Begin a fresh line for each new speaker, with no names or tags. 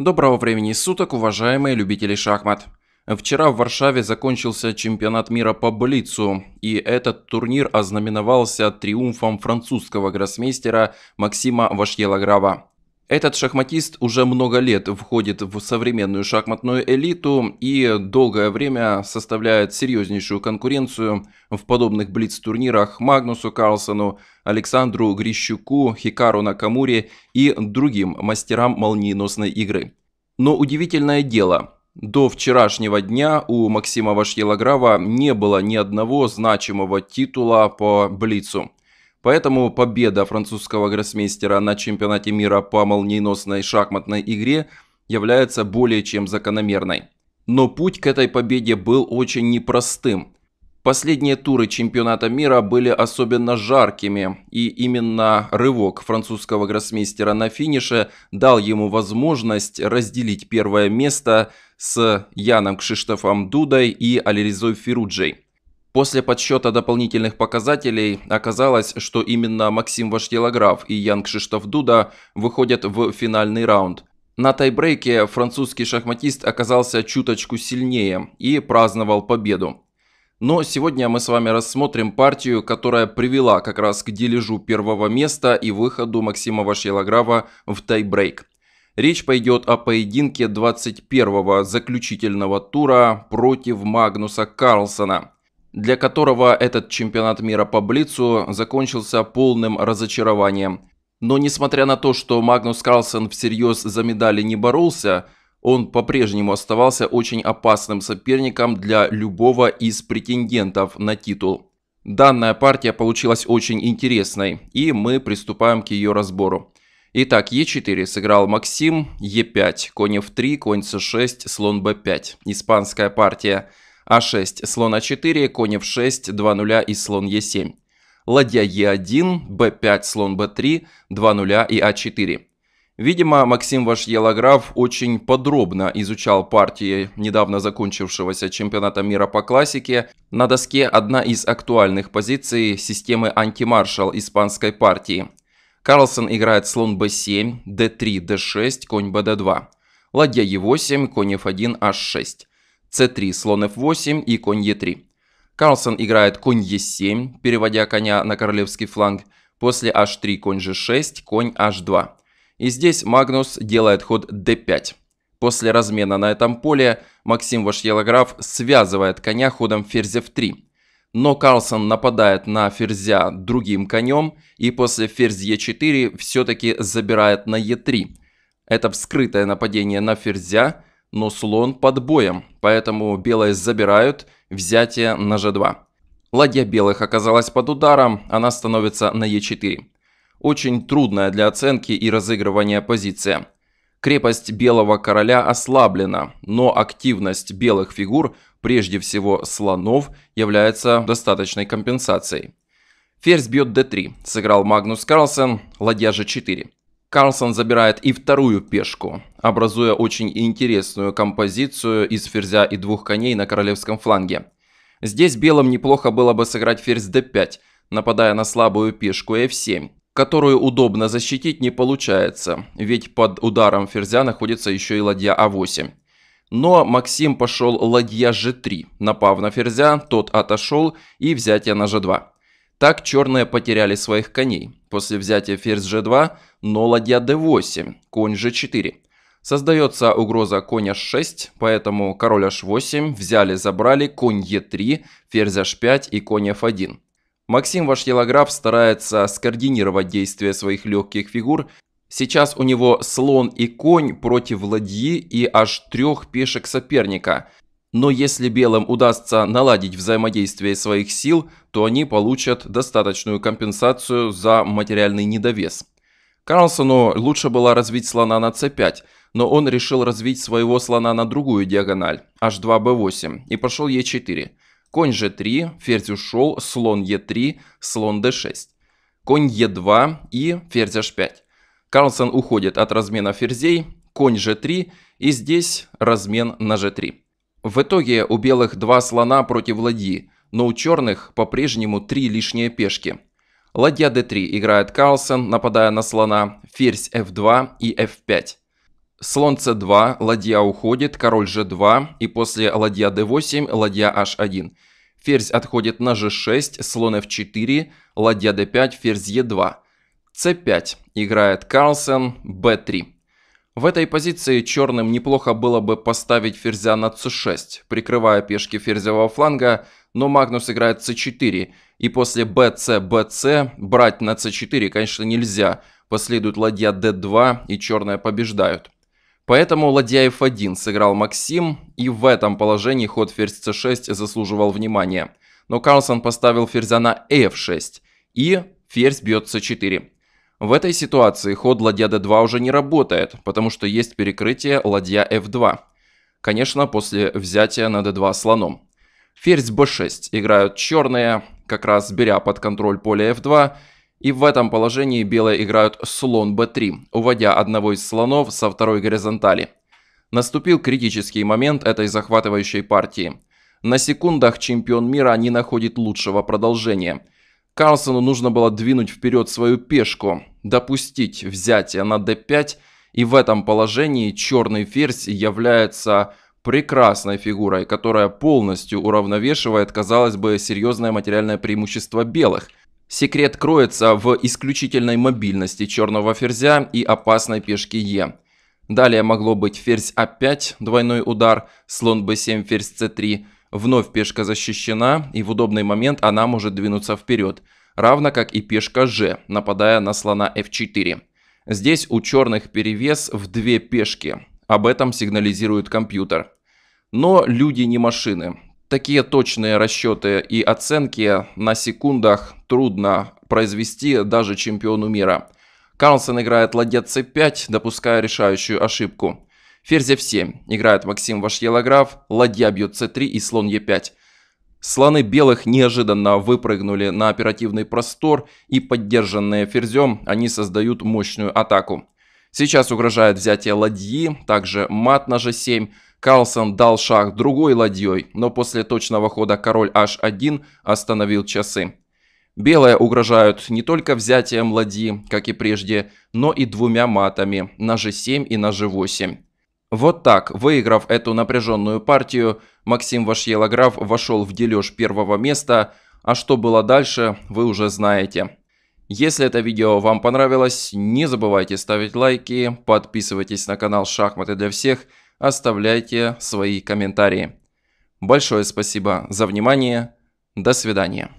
Доброго времени суток, уважаемые любители шахмат. Вчера в Варшаве закончился чемпионат мира по Блицу, и этот турнир ознаменовался триумфом французского гроссмейстера Максима Вашьелаграва. Этот шахматист уже много лет входит в современную шахматную элиту и долгое время составляет серьезнейшую конкуренцию в подобных блиц-турнирах Магнусу Карлсону, Александру Грищуку, Хикару Накамуре и другим мастерам молниеносной игры. Но удивительное дело, до вчерашнего дня у Максима Вашьелограва не было ни одного значимого титула по Блицу. Поэтому победа французского гроссмейстера на чемпионате мира по молниеносной шахматной игре является более чем закономерной. Но путь к этой победе был очень непростым. Последние туры чемпионата мира были особенно жаркими, и именно рывок французского гроссмейстера на финише дал ему возможность разделить первое место с Яном Кшиштофом Дудой и Алиризой Фируджей. После подсчета дополнительных показателей оказалось, что именно Максим Ваштилограф и Ян Кшиштоф Дуда выходят в финальный раунд. На тайбрейке французский шахматист оказался чуточку сильнее и праздновал победу. Но сегодня мы с вами рассмотрим партию, которая привела как раз к дележу первого места и выходу Максима Вашелограва в тайбрейк. Речь пойдет о поединке 21-го заключительного тура против Магнуса Карлсона – для которого этот чемпионат мира по Блицу закончился полным разочарованием. Но несмотря на то, что Магнус Карлсон всерьез за медали не боролся, он по-прежнему оставался очень опасным соперником для любого из претендентов на титул. Данная партия получилась очень интересной, и мы приступаем к ее разбору. Итак, Е4 сыграл Максим, Е5, конь F3, конь c 6 слон b 5 Испанская партия – а6, слон А4, конь F6, 2 0 и слон Е7. Ладья Е1, Б5, слон Б3, 2 0 и А4. Видимо, Максим Вашьелаграф очень подробно изучал партии недавно закончившегося чемпионата мира по классике. На доске одна из актуальных позиций системы антимаршал испанской партии. Карлсон играет слон b7, d3, d6, конь bd2. Ладья e8, конь f1, h6 c3, слон f8 и конь e3. Карлсон играет конь e7, переводя коня на королевский фланг. После h3, конь g6, конь h2. И здесь Магнус делает ход d5. После размена на этом поле Максим Вашьелограф связывает коня ходом ферзь f3. Но Карлсон нападает на ферзя другим конем и после ферзь e4 все-таки забирает на e3. Это вскрытое нападение на ферзя, но слон под боем, поэтому белые забирают взятие на g2. Ладья белых оказалась под ударом, она становится на e4. Очень трудная для оценки и разыгрывания позиция. Крепость белого короля ослаблена, но активность белых фигур, прежде всего слонов, является достаточной компенсацией. Ферзь бьет d3, сыграл Магнус Карлсен, ладья g4. Карлсон забирает и вторую пешку, образуя очень интересную композицию из ферзя и двух коней на королевском фланге. Здесь белым неплохо было бы сыграть ферзь d5, нападая на слабую пешку f7, которую удобно защитить не получается, ведь под ударом ферзя находится еще и ладья a а 8 Но Максим пошел ладья g3, напав на ферзя, тот отошел и взятие на g2. Так черные потеряли своих коней. После взятия ферзь g2, но ладья d8, конь g4. Создается угроза коня h6, поэтому король h8, взяли-забрали, конь e3, ферзь h5 и конь f1. Максим Вашьелограф старается скоординировать действия своих легких фигур. Сейчас у него слон и конь против ладьи и аж трех пешек соперника – но если белым удастся наладить взаимодействие своих сил, то они получат достаточную компенсацию за материальный недовес. Карлсону лучше было развить слона на c5, но он решил развить своего слона на другую диагональ, h2b8, и пошел e4. Конь g3, ферзь ушел, слон e3, слон d6. Конь e2 и ферзь h5. Карлсон уходит от размена ферзей, конь g3 и здесь размен на g3. В итоге у белых два слона против ладьи, но у черных по-прежнему три лишние пешки. Ладья d3 играет Карлсон, нападая на слона, ферзь f2 и f5. Слон c2, ладья уходит, король g2 и после ладья d8, ладья h1. Ферзь отходит на g6, слон f4, ладья d5, ферзь e2. c5 играет Карлсон, b3. В этой позиции черным неплохо было бы поставить ферзя на c6, прикрывая пешки ферзевого фланга, но Магнус играет c4, и после bc-bc брать на c4, конечно, нельзя, последует ладья d2, и черные побеждают. Поэтому ладья f1 сыграл Максим, и в этом положении ход ферзь c6 заслуживал внимания. Но Карлсон поставил ферзя на f6, e и ферзь бьет c4. В этой ситуации ход ладья d2 уже не работает, потому что есть перекрытие ладья f2. Конечно, после взятия на d2 слоном. Ферзь b6 играют черные, как раз беря под контроль поле f2. И в этом положении белые играют слон b3, уводя одного из слонов со второй горизонтали. Наступил критический момент этой захватывающей партии. На секундах чемпион мира не находит лучшего продолжения – Карлсону нужно было двинуть вперед свою пешку, допустить взятие на d5, и в этом положении черный ферзь является прекрасной фигурой, которая полностью уравновешивает, казалось бы, серьезное материальное преимущество белых. Секрет кроется в исключительной мобильности черного ферзя и опасной пешки Е. Далее могло быть ферзь А5, двойной удар, слон b7, ферзь c3, Вновь пешка защищена, и в удобный момент она может двинуться вперед, равно как и пешка G, нападая на слона f4. Здесь у черных перевес в две пешки. Об этом сигнализирует компьютер. Но люди не машины. Такие точные расчеты и оценки на секундах трудно произвести даже чемпиону мира. Карлсон играет ладья c5, допуская решающую ошибку. Ферзь f7. играет Максим ваш Елограф. Ладья бьет c3 и слон e5. Слоны белых неожиданно выпрыгнули на оперативный простор и, поддержанные ферзем, они создают мощную атаку. Сейчас угрожает взятие ладьи, также мат на g7. Карлсон дал шаг другой ладьей, но после точного хода король h1 остановил часы. Белые угрожают не только взятием ладьи, как и прежде, но и двумя матами на g7 и на g8. Вот так, выиграв эту напряженную партию, Максим Вашьелограф вошел в дележ первого места, а что было дальше, вы уже знаете. Если это видео вам понравилось, не забывайте ставить лайки, подписывайтесь на канал «Шахматы для всех», оставляйте свои комментарии. Большое спасибо за внимание, до свидания.